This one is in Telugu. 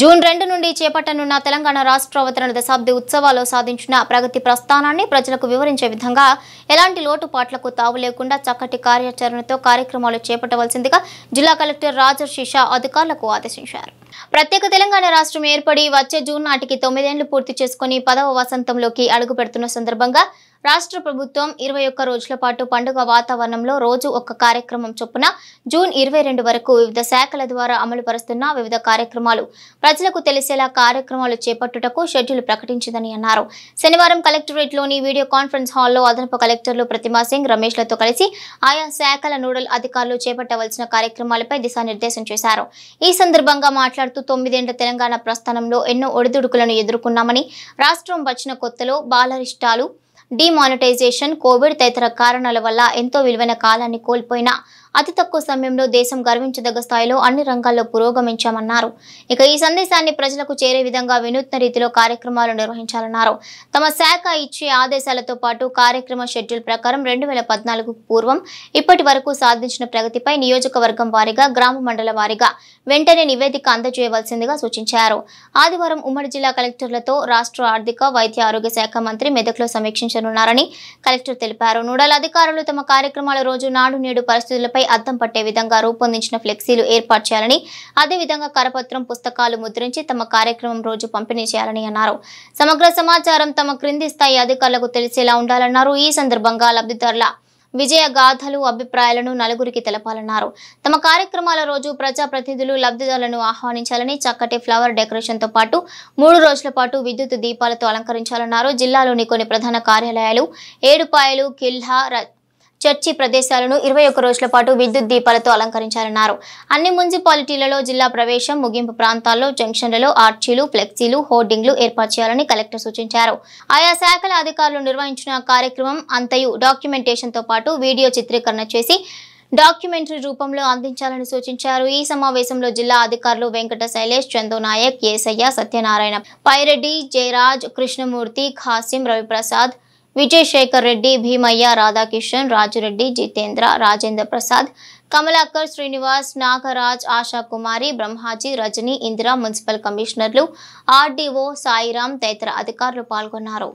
జూన్ రెండు నుండి చేపట్టనున్న తెలంగాణ రాష్ట్రవతరణ దశాబ్ది ఉత్సవాల్లో సాధించిన ప్రగతి ప్రస్థానాన్ని ప్రజలకు వివరించే విధంగా ఎలాంటి లోటుపాట్లకు తావు లేకుండా చక్కటి కార్యాచరణతో కార్యక్రమాలు చేపట్టవలసిందిగా జిల్లా కలెక్టర్ షా అధికారులకు ఆదేశించారు ప్రత్యేక తెలంగాణ రాష్ట్రం ఏర్పడి వచ్చే జూన్ నాటికి తొమ్మిదేళ్లు పూర్తి చేసుకుని పదవ వసంతంలోకి అడుగుపెడుతున్న సందర్భంగా రాష్ట్ర ప్రభుత్వం ఇరవై ఒక్క రోజుల పాటు పండుగ వాతావరణంలో రోజు ఒక కార్యక్రమం చొప్పున జూన్ ఇరవై రెండు వరకు వివిధ శాఖల ద్వారా అమలు పరుస్తున్న వివిధ కార్యక్రమాలు ప్రజలకు తెలిసేలా కార్యక్రమాలు చేపట్టుటకు షెడ్యూల్ ప్రకటించిందని అన్నారు శనివారం కలెక్టరేట్లోని వీడియో కాన్ఫరెన్స్ హాల్లో అదనపు కలెక్టర్లు ప్రతిమా సింగ్ రమేష్లతో కలిసి ఆయా శాఖల నోడల్ అధికారులు చేపట్టవలసిన కార్యక్రమాలపై దిశానిర్దేశం చేశారు ఈ సందర్భంగా మాట్లాడుతూ తొమ్మిదేండ్ల తెలంగాణ ప్రస్థానంలో ఎన్నో ఒడిదుడుకులను ఎదుర్కొన్నామని రాష్ట్రం వచ్చిన కొత్తలో బాలరిష్టాలు డిమానిటైజేషన్ కోవిడ్ తదితర కారణాల వల్ల ఎంతో విలువైన కాలాన్ని కోల్పోయిన అతి తక్కువ సమయంలో దేశం గర్వించదగ్గ స్థాయిలో అన్ని రంగాల్లో పురోగమించామన్నారు ఇక ఈ సందేశాన్ని ప్రజలకు చేరే విధంగా వినూత్న రీతిలో కార్యక్రమాలు నిర్వహించాలన్నారు తమ శాఖ ఇచ్చే ఆదేశాలతో పాటు కార్యక్రమ షెడ్యూల్ ప్రకారం రెండు వేల పద్నాలుగు పూర్వం ఇప్పటి వరకు సాధించిన ప్రగతిపై నియోజకవర్గం వారీగా గ్రామ మండల వారీగా వెంటనే నివేదిక అందజేయవలసిందిగా సూచించారు ఆదివారం ఉమ్మడి జిల్లా కలెక్టర్లతో రాష్ట్ర ఆర్థిక వైద్య ఆరోగ్య శాఖ మంత్రి మెదక్లో సమీక్షించనున్నారని కలెక్టర్ తెలిపారు నోడల్ అధికారులు తమ కార్యక్రమాల రోజు నాడు నేడు పరిస్థితులపై అర్థం పట్టే విధంగా రూపొందించిన ఫ్లెక్సీలు ఏర్పాటు చేయాలని అదేవిధంగా కరపత్రం పుస్తకాలు ముద్రించి తమ కార్యక్రమం రోజు పంపిణీ చేయాలని అన్నారు సమగ్ర సమాచారం తమ క్రింది స్థాయి అధికారులకు తెలిసేలా ఉండాలన్నారు ఈ సందర్భంగా లబ్ధిదారుల విజయ గాథలు అభిప్రాయాలను నలుగురికి తెలపాలన్నారు తమ కార్యక్రమాల రోజు ప్రజాప్రతినిధులు లబ్ధిదారులను ఆహ్వానించాలని చక్కటి ఫ్లవర్ డెకరేషన్తో పాటు మూడు రోజుల పాటు విద్యుత్ దీపాలతో అలంకరించాలన్నారు జిల్లాలోని కొన్ని ప్రధాన కార్యాలయాలు ఏడుపాయలు కిల్హా చర్చి ప్రదేశాలను ఇరవై ఒక్క రోజుల పాటు విద్యుత్ దీపాలతో అలంకరించారన్నారు అన్ని మున్సిపాలిటీలలో జిల్లా ప్రవేశం ముగింపు ప్రాంతాల్లో జంక్షన్లలో ఆర్చీలు ఫ్లెక్సీలు హోర్డింగ్లు ఏర్పాటు చేయాలని కలెక్టర్ సూచించారు ఆయా శాఖల అధికారులు నిర్వహించిన కార్యక్రమం అంతయు డాక్యుమెంటేషన్తో పాటు వీడియో చిత్రీకరణ చేసి డాక్యుమెంటరీ రూపంలో అందించాలని సూచించారు ఈ సమావేశంలో జిల్లా అధికారులు వెంకట శైలేష్ నాయక్ ఏసయ్య సత్యనారాయణ పైరెడ్డి జయరాజ్ కృష్ణమూర్తి ఖాసిం రవిప్రసాద్ విజయశేఖర్ రెడ్డి భీమయ్య రాధాకిషన్ రాజురెడ్డి జితేంద్ర రాజేంద్ర ప్రసాద్ కమలాకర్ శ్రీనివాస్ నాగరాజ్ ఆశా కుమారి బ్రహ్మాజీ రజని ఇందిరా మున్సిపల్ కమిషనర్లు ఆర్డీఓ సాయిరాం తదితర అధికారులు పాల్గొన్నారు